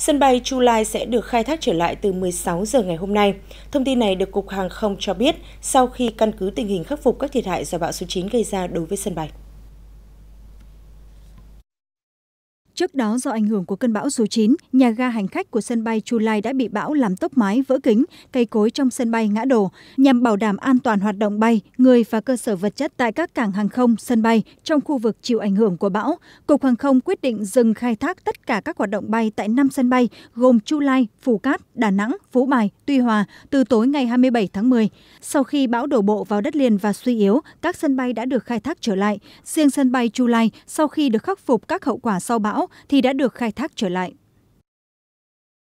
Sân bay Chu Lai sẽ được khai thác trở lại từ 16 giờ ngày hôm nay. Thông tin này được Cục Hàng không cho biết sau khi căn cứ tình hình khắc phục các thiệt hại do bão số 9 gây ra đối với sân bay. Trước đó do ảnh hưởng của cơn bão số 9, nhà ga hành khách của sân bay Chu Lai đã bị bão làm tốc mái vỡ kính, cây cối trong sân bay ngã đổ. Nhằm bảo đảm an toàn hoạt động bay, người và cơ sở vật chất tại các cảng hàng không, sân bay trong khu vực chịu ảnh hưởng của bão, Cục Hàng không quyết định dừng khai thác tất cả các hoạt động bay tại 5 sân bay gồm Chu Lai, Phú Cát, Đà Nẵng, Phú Bài, Tuy Hòa từ tối ngày 27 tháng 10. Sau khi bão đổ bộ vào đất liền và suy yếu, các sân bay đã được khai thác trở lại. Riêng sân bay Chu Lai, sau khi được khắc phục các hậu quả sau bão, thì đã được khai thác trở lại